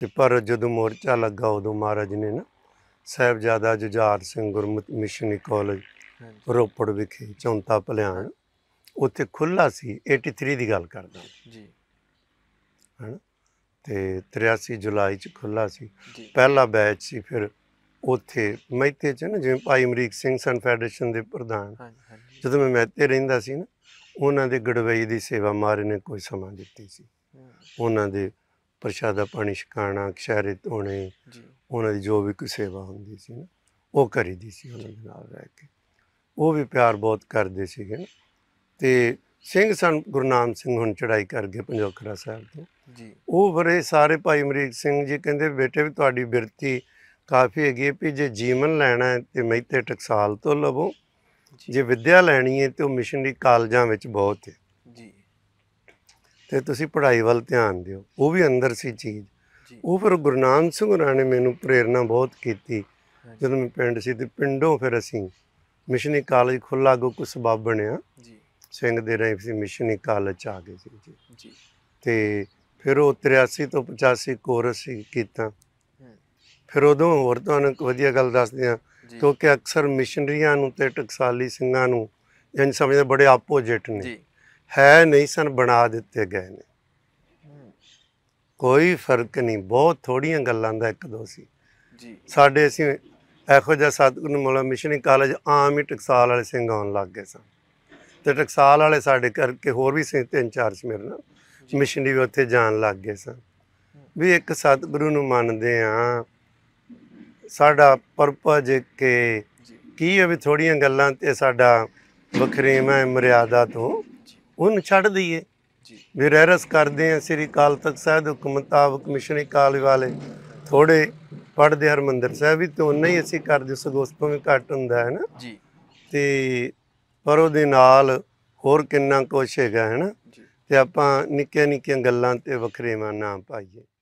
ਤੇ ਪਰ ਜਦੋਂ ਮੋਰਚਾ ਲੱਗਾ ਉਦੋਂ ਮਹਾਰਾਜ ਨੇ ਨਾ ਸਹਿਬਜ਼ਾਦਾ ਜੁਝਾਰ ਸਿੰਘ ਗੁਰਮਤਿ ਮਿਸ਼ਨਰੀ ਕਾਲਜ ਰੋਪੜ ਵਿਖੇ ਚੌਂਤਾ ਭਲਿਆਣ ਉੱਥੇ ਖੁੱਲਾ ਸੀ 83 ਦੀ ਗੱਲ ਕਰਦਾ ਜੀ ਹਨਾ ਤੇ 83 ਜੁਲਾਈ ਚ ਖੁੱਲਾ ਸੀ ਪਹਿਲਾ ਬੈਚ ਸੀ ਫਿਰ ਉੱਥੇ ਮਹਿਤੇ ਚ ਨਾ ਜਿਵੇਂ ਭਾਈ ਅਮਰੀਕ ਸਿੰਘ ਸਨ ਫੈਡਰੇਸ਼ਨ ਦੇ ਪ੍ਰਧਾਨ ਜਦੋਂ ਮੈਂ ਮਹਿਤੇ ਰਹਿੰਦਾ ਸੀ ਨਾ ਉਹਨਾਂ ਦੇ ਗੜਵਈ ਦੀ ਸੇਵਾ ਮਾਰੇ ਨੇ ਕੋਈ ਸਮਾਂ ਦਿੱਤੀ ਸੀ ਉਹਨਾਂ ਦੇ ਪ੍ਰਸ਼ਾਦਾ ਪਾਣੀ ਛਕਾਣਾ ਖਸ਼ਾਰੇ ਧੋਣੇ ਉਹਨਾਂ ਦੀ ਜੋ ਵੀ ਕੋਈ ਸੇਵਾ ਹੁੰਦੀ ਸੀ ਨਾ ਉਹ ਕਰੀਦੀ ਸੀ ਉਹਨਾਂ ਦੇ ਨਾਲ ਰਹਿ ਕੇ ਉਹ ਵੀ ਪਿਆਰ ਬਹੁਤ ਕਰਦੇ ਸੀਗੇ ਤੇ ਸਿੰਘ ਸਨ ਗੁਰਨਾਮ ਸਿੰਘ ਹੁਣ ਚੜਾਈ ਕਰ ਗਏ ਪੰਜੋਖਰਾ ਸਾਹਿਬ ਤੋਂ ਜੀ ਉਹ ਬਰੇ ਸਾਰੇ ਭਾਈ ਅਮਰੀਕ ਸਿੰਘ ਜੀ ਕਹਿੰਦੇ ਬੇਟੇ ਵੀ ਤੁਹਾਡੀ ਬਿਰਤੀ ਕਾਫੀ ਹੈਗੀ ਵੀ ਜੇ ਜੀਵਨ ਲੈਣਾ ਹੈ ਤੇ ਮਹਿਤੇ ਟਕਸਾਲ ਤੋਂ ਲਵੋ ਜੇ ਵਿਦਿਆ ਲੈਣੀ ਹੈ ਤੇ ਉਹ ਮਿਸ਼ਨਰੀ ਕਾਲਜਾਂ ਵਿੱਚ ਬਹੁਤ ਹੈ ਤੇ ਤੁਸੀਂ ਪੜ੍ਹਾਈ ਵੱਲ ਧਿਆਨ ਦਿਓ ਉਹ ਵੀ ਅੰਦਰ ਸੀ ਚੀਜ਼ ਉਹ ਫਿਰ ਗੁਰਨਾਮ ਸਿੰਘ ਹੋਰਾਂ ਨੇ ਮੈਨੂੰ ਪ੍ਰੇਰਣਾ ਬਹੁਤ ਕੀਤੀ ਜਦੋਂ ਮੈਂ ਪਿੰਡ ਸੀ ਤੇ ਪਿੰਡੋਂ ਫਿਰ ਅਸੀਂ ਮਿਸ਼ਨਰੀ ਕਾਲਜ ਖੁੱਲਾ ਗੋ ਕੋ ਸਬਬ ਬਣਿਆ ਜੀ ਸਿੰਘ ਦੇ ਰਹੇ ਸੀ ਮਿਸ਼ਨਰੀ ਕਾਲਜ ਆ ਗਏ ਸੀ ਜੀ ਤੇ ਫਿਰ ਉਹ 83 ਤੋਂ 85 ਕੋਰਸ ਕੀਤਾ ਫਿਰ ਉਦੋਂ ਹੋਰ ਤੁਹਾਨੂੰ ਇੱਕ ਵਧੀਆ ਗੱਲ ਦੱਸਦੇ ਆ ਕਿਉਂਕਿ ਅਕਸਰ ਮਿਸ਼ਨਰੀਆਂ ਨੂੰ ਤੇ ਟਕਸਾਲੀ ਸਿੰਘਾਂ ਨੂੰ ਜਾਂ ਸਮਝਦੇ ਬੜੇ ਆਪੋਜੀਟ ਨੇ ਜੀ ਹੈ ਨਹੀਂ ਸਨ ਬਣਾ ਦਿੱਤੇ ਗਏ ਨੇ ਕੋਈ ਫਰਕ ਨਹੀਂ ਬਹੁਤ ਥੋੜੀਆਂ ਗੱਲਾਂ ਦਾ ਇੱਕ ਦੋ ਸੀ ਜੀ ਸਾਡੇ ਅਸੀਂ ਇਹੋ ਜਿਹਾ ਸਤਗੁਰੂ ਮੋਲਾ ਮਿਸ਼ਨਰੀ ਕਾਲਜ ਆਮ ਹੀ ਟਕਸਾਲ ਵਾਲੇ ਸਿੰਘ ਆਉਣ ਲੱਗ ਗਏ ਸਨ ਤੇ ਟਕਸਾਲ ਵਾਲੇ ਸਾਡੇ ਕਰਕੇ ਹੋਰ ਵੀ ਸਿੰਘ ਤਿੰਨ ਚਾਰ ਸੀ ਮੇਰੇ ਨਾਲ ਮਿਸ਼ਨਰੀ ਵੀ ਉੱਥੇ ਜਾਣ ਲੱਗ ਗਏ ਸਨ ਵੀ ਇੱਕ ਸਤਿਗੁਰੂ ਨੂੰ ਮੰਨਦੇ ਆ ਸਾਡਾ ਪਰਪਜ ਕਿ ਕੀ ਹੈ ਵੀ ਥੋੜੀਆਂ ਗੱਲਾਂ ਤੇ ਸਾਡਾ ਵਖਰੇਵਾ ਮਰਿਆਦਾ ਤੋਂ ਉਹਨੂੰ ਛੱਡ ਦਈਏ ਜੀ ਵੀ ਰਹਿਰਸ ਕਰਦੇ ਆ ਸ੍ਰੀ ਕਾਲ ਤਖਤ ਸਾਹਿਬ ਦੇ ਹੁਕਮ ਮੁਤਾਬਕ ਮਿਸ਼ਨਰੀ ਕਾਲ ਵਾਲੇ ਥੋੜੇ ਪੜਦੇ ਹਰਮੰਦਰ ਸਾਹਿਬ ਵੀ ਤੇ ਉਹਨਾਂ ਹੀ ਅਸੀਂ ਕਰਦੇ ਸਗੋਸਪੋਂ ਵੀ ਘੱਟ ਹੁੰਦਾ ਹੈ ਨਾ ਜੀ ਤੇ ਪਰ ਉਹਦੇ ਨਾਲ ਹੋਰ ਕਿੰਨਾ ਕੁਛ ਹੈਗਾ ਹੈ ਨਾ ਤੇ ਆਪਾਂ ਨਿੱਕੇ ਨਿੱਕੇ ਗੱਲਾਂ ਤੇ ਵੱਖਰੇ ਮਾਨਾ ਪਾਈਏ